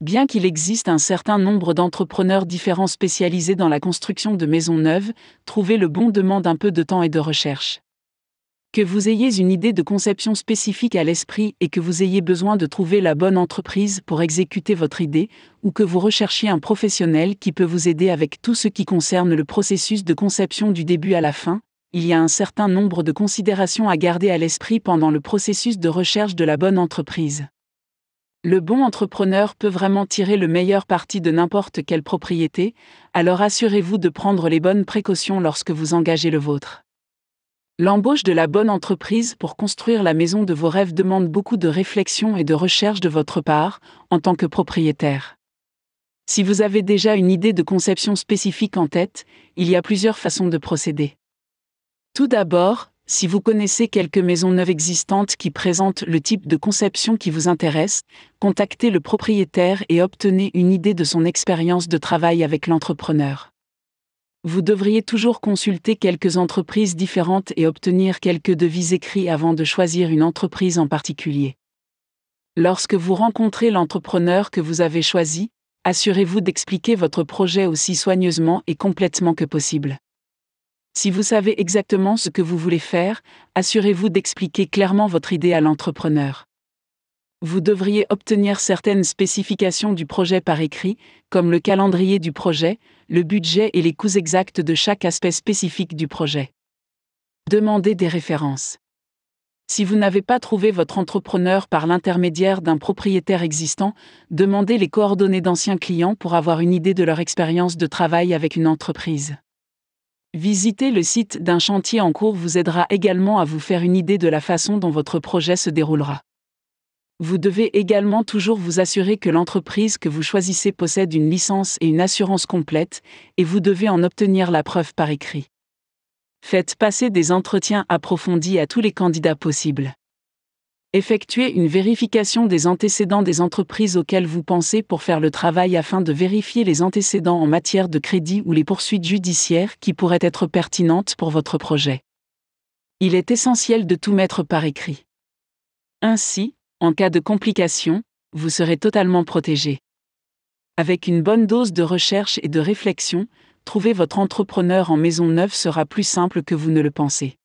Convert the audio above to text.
Bien qu'il existe un certain nombre d'entrepreneurs différents spécialisés dans la construction de maisons neuves, trouver le bon demande un peu de temps et de recherche. Que vous ayez une idée de conception spécifique à l'esprit et que vous ayez besoin de trouver la bonne entreprise pour exécuter votre idée, ou que vous recherchiez un professionnel qui peut vous aider avec tout ce qui concerne le processus de conception du début à la fin, il y a un certain nombre de considérations à garder à l'esprit pendant le processus de recherche de la bonne entreprise. Le bon entrepreneur peut vraiment tirer le meilleur parti de n'importe quelle propriété, alors assurez-vous de prendre les bonnes précautions lorsque vous engagez le vôtre. L'embauche de la bonne entreprise pour construire la maison de vos rêves demande beaucoup de réflexion et de recherche de votre part, en tant que propriétaire. Si vous avez déjà une idée de conception spécifique en tête, il y a plusieurs façons de procéder. Tout d'abord, si vous connaissez quelques maisons neuves existantes qui présentent le type de conception qui vous intéresse, contactez le propriétaire et obtenez une idée de son expérience de travail avec l'entrepreneur. Vous devriez toujours consulter quelques entreprises différentes et obtenir quelques devis écrits avant de choisir une entreprise en particulier. Lorsque vous rencontrez l'entrepreneur que vous avez choisi, assurez-vous d'expliquer votre projet aussi soigneusement et complètement que possible. Si vous savez exactement ce que vous voulez faire, assurez-vous d'expliquer clairement votre idée à l'entrepreneur. Vous devriez obtenir certaines spécifications du projet par écrit, comme le calendrier du projet, le budget et les coûts exacts de chaque aspect spécifique du projet. Demandez des références. Si vous n'avez pas trouvé votre entrepreneur par l'intermédiaire d'un propriétaire existant, demandez les coordonnées d'anciens clients pour avoir une idée de leur expérience de travail avec une entreprise. Visiter le site d'un chantier en cours vous aidera également à vous faire une idée de la façon dont votre projet se déroulera. Vous devez également toujours vous assurer que l'entreprise que vous choisissez possède une licence et une assurance complète, et vous devez en obtenir la preuve par écrit. Faites passer des entretiens approfondis à tous les candidats possibles. Effectuez une vérification des antécédents des entreprises auxquelles vous pensez pour faire le travail afin de vérifier les antécédents en matière de crédit ou les poursuites judiciaires qui pourraient être pertinentes pour votre projet. Il est essentiel de tout mettre par écrit. Ainsi, en cas de complication, vous serez totalement protégé. Avec une bonne dose de recherche et de réflexion, trouver votre entrepreneur en maison neuve sera plus simple que vous ne le pensez.